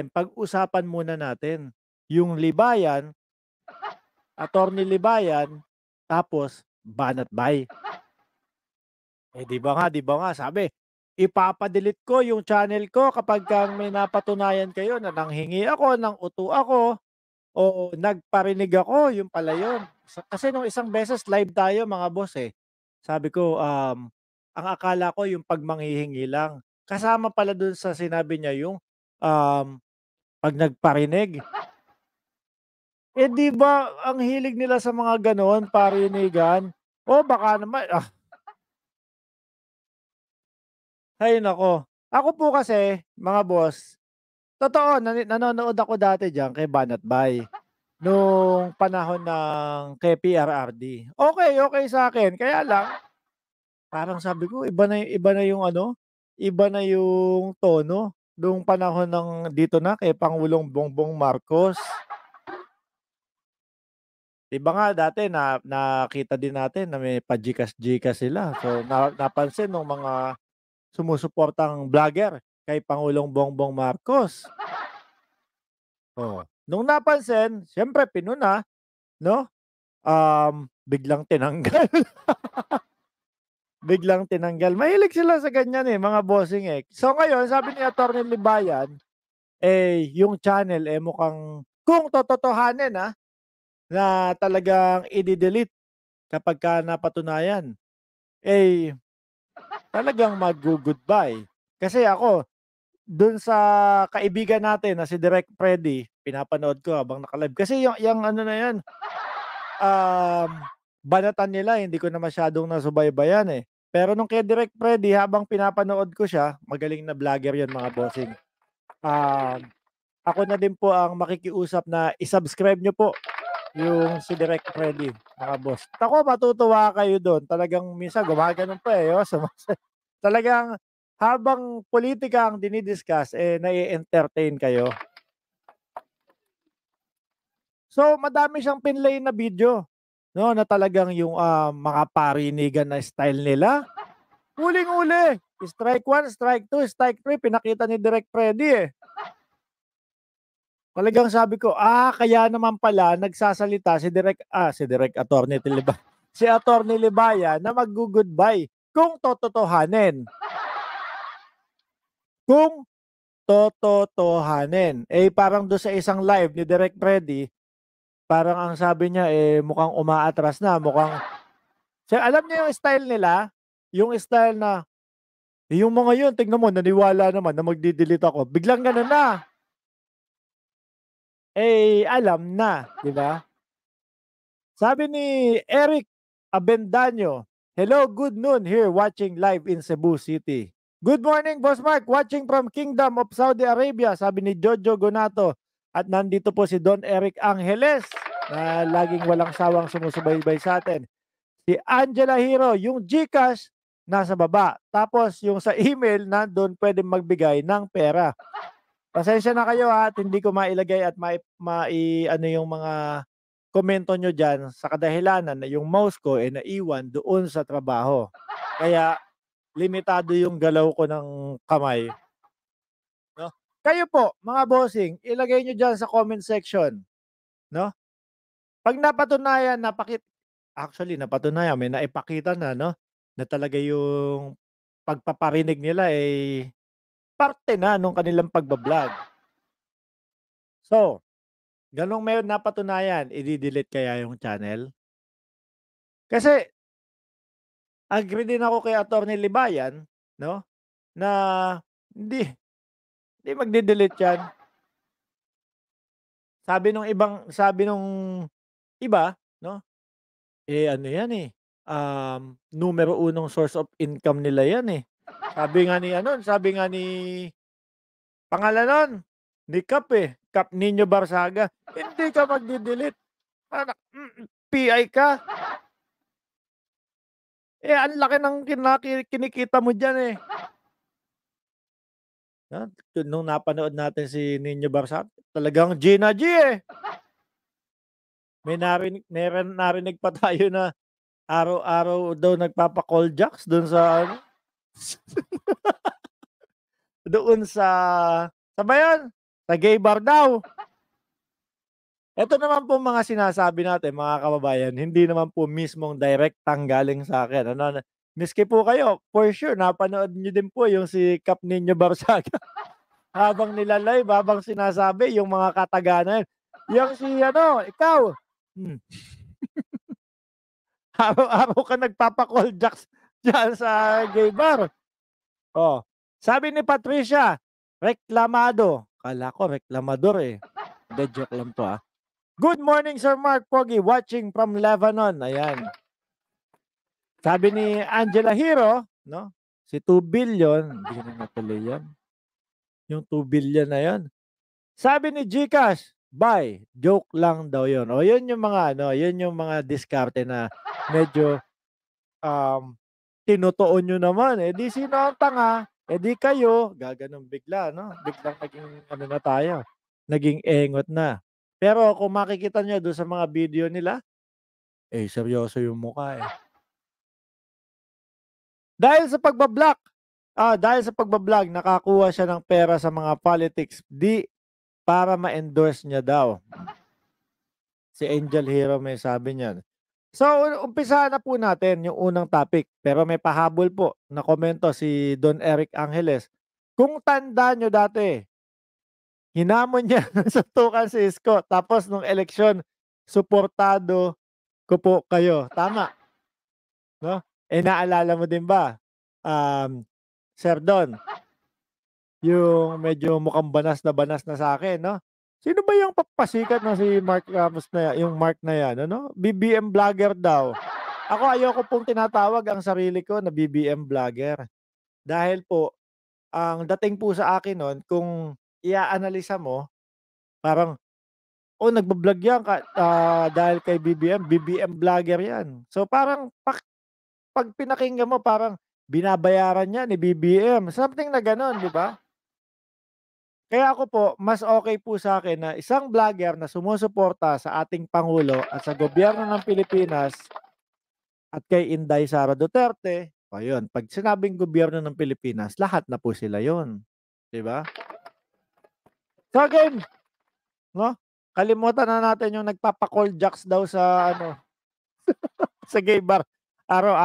pag-usapan muna natin yung libayan, attorney libayan, tapos banat bay. Eh di ba nga, di ba nga, sabi, ipapadelete ko yung channel ko kapag may napatunayan kayo na nanghingi ako, nang uto ako, o nagparinig ako, yung pala yun. Kasi nung isang beses live tayo mga boss eh, sabi ko, um, ang akala ko yung pagmanghihingi lang. Kasama pala dun sa sinabi niya yung um, pag nagparinig. Eh di ba ang hilig nila sa mga ganoon parinigan? O oh, baka naman ah. Hay nako. Ako po kasi, mga boss, totoo, nan- nanonood ako dati diyan kay Banat Bay nung panahon ng KPRRD. Okay, okay sa akin. Kaya lang, parang sabi ko, iba na, iba na yung ano, iba na yung tono noong panahon ng dito na kay eh, Pangulong Bongbong Marcos. 'Di ba nga dati na nakita din natin na may pajikas-jikas sila. So na, napansin ng mga sumusuportang vlogger kay Pangulong Bongbong Marcos. Oh, nung napansin, syempre pinuna, no? Um, biglang tinanggal. biglang tinanggal. Mahilig sila sa ganyan eh, mga bossing eh. So ngayon, sabi ni Atty. Libayan, eh, yung channel eh mukhang, kung tototohanin ah, na talagang i-delete kapag ka napatunayan, eh, talagang mag-goodbye. Kasi ako, dun sa kaibigan natin na si Direct Freddy, pinapanood ko habang nakalive. Kasi yung, yung ano na yan, um, banatan nila, hindi ko na masyadong nasubaybayan eh. Pero nung kay Direct Freddy, habang pinapanood ko siya, magaling na vlogger yon mga bossing. Um, ako na din po ang makikiusap na isubscribe nyo po yung si Direct Freddy, mga boss. Ako, matutuwa kayo doon. Talagang minsan gumaganon pa eh. Oh. Talagang habang politika ang dinidiscuss, eh, nai-entertain kayo. So, madami siyang pinlay na video no, na talagang yung uh, makaparinigan na style nila. uling uli strike one, strike two, strike three, pinakita ni direct Freddy eh. Talagang sabi ko, ah, kaya naman pala nagsasalita si direct ah, si direct Attorney Tiliba, si Attorney Libaya na mag-goodbye kung tototohanin. Kung tototohanin. Eh, parang do sa isang live ni direct Freddy, parang ang sabi niya eh mukhang umaatras na, mukhang So alam niya yung style nila, yung style na eh, yung mga yun, tingnan mo, naniwala naman na magdi-delete ako. Biglang ganun na. Eh, alam na, di ba? Sabi ni Eric Abendaño, Hello, good noon here watching live in Cebu City. Good morning, Boss Mark. Watching from Kingdom of Saudi Arabia, sabi ni Jojo Gonato. At nandito po si Don Eric Angeles na laging walang sawang sumusubaybay sa atin. Si Angela Hero, yung GCash, nasa baba. Tapos yung sa email, nandun pwede magbigay ng pera. Pasensya na kayo ha, at hindi ko mailagay at mai, mai ano yung mga komento nyo dyan sa kadahilanan na yung mouse ko ay naiwan doon sa trabaho. Kaya limitado yung galaw ko ng kamay. Kayo po, mga bossing, ilagay nyo dyan sa comment section. No? Pag napatunayan, napakit actually napatunayan, may naipakita na no na talaga yung pagpaparinig nila ay eh, parte na nung kanilang pagbablog. So, ganong may napatunayan, i-delete kaya yung channel? Kasi, agree din ako kay Atty. Libayan, no? Na, hindi, hindi magde-delete yan. Sabi nung ibang sabi nung iba, no? Eh ano 'yan eh. Um, numero unong source of income nila 'yan eh. Sabi nga ni ano, sabi nga ni pangalan nun, ni Cap eh. Cap Nino Barsaga. Hindi ka magde-delete. Anak, mm, PI ka. Eh, ang laki ng kinikita mo dyan eh. No? Nung napanood natin si Nino Barsa, talagang Gina G eh. May narin, meron narinig pa tayo na araw-araw daw nagpapa-call jacks ano. doon sa doon sa sa bayan, sa gay bar daw. Ito naman po mga sinasabi natin, mga kababayan, hindi naman po mismong direct galing sa akin. Ano, Miski po kayo, for sure, napanood nyo din po yung si Cap Ninyo Barsaga. habang live, habang sinasabi yung mga kataganan. Yung si ano, ikaw. Hmm. Araw-araw ka nagpapakol jacks dyan sa gay bar. Oh. Sabi ni Patricia, reklamado. Kala ko reklamador eh. The joke lang to ah. Good morning, Sir Mark Pogi, watching from Lebanon. Ayan. Sabi ni Angela Hero, no? Si 2 billion, hindi na natuloy yan. Yung 2 billion na yan. Sabi ni Gcash, buy. Joke lang daw yon. O yun yung mga ano, yun yung mga diskarte na medyo um, tinutuon nyo naman. Eh di sino ang tanga? Eh di kayo. Gaganong bigla, no? Biglang naging ano na tayo. Naging engot na. Pero kung makikita nyo doon sa mga video nila, eh seryoso yung mukha eh. Dahil sa pagbablock, ah, dahil sa pagbablog, nakakuha siya ng pera sa mga politics. Di para ma-endorse niya daw. Si Angel Hero may sabi niyan. So, umpisa na po natin yung unang topic. Pero may pahabol po na komento si Don Eric Angeles. Kung tanda nyo dati, hinamon niya sa tukan si Isko. Tapos nung eleksyon, suportado ko po kayo. Tama. No? Eh, naalala mo din ba, um, Sir Don, yung medyo mukhang banas na banas na sa akin, no? Sino ba yung papasikat na si Mark Ramos na yung Mark na yan, ano? BBM vlogger daw. Ako ayoko pong tinatawag ang sarili ko na BBM vlogger. Dahil po, ang dating po sa akin noon, kung ia iaanalisa mo, parang, oh, nagbablog yan ka, uh, dahil kay BBM, BBM vlogger yan. So parang, pak, pag pinakinggan mo parang binabayaran niya ni BBM. Something na ganun, di ba? Kaya ako po, mas okay po sa akin na isang vlogger na sumusuporta sa ating Pangulo at sa gobyerno ng Pilipinas at kay Inday Sara Duterte, o yun, pag sinabing gobyerno ng Pilipinas, lahat na po sila yon, Di ba? Sa akin, no? Kalimutan na natin yung nagpapakol jacks daw sa ano sa gay bar araw-araw.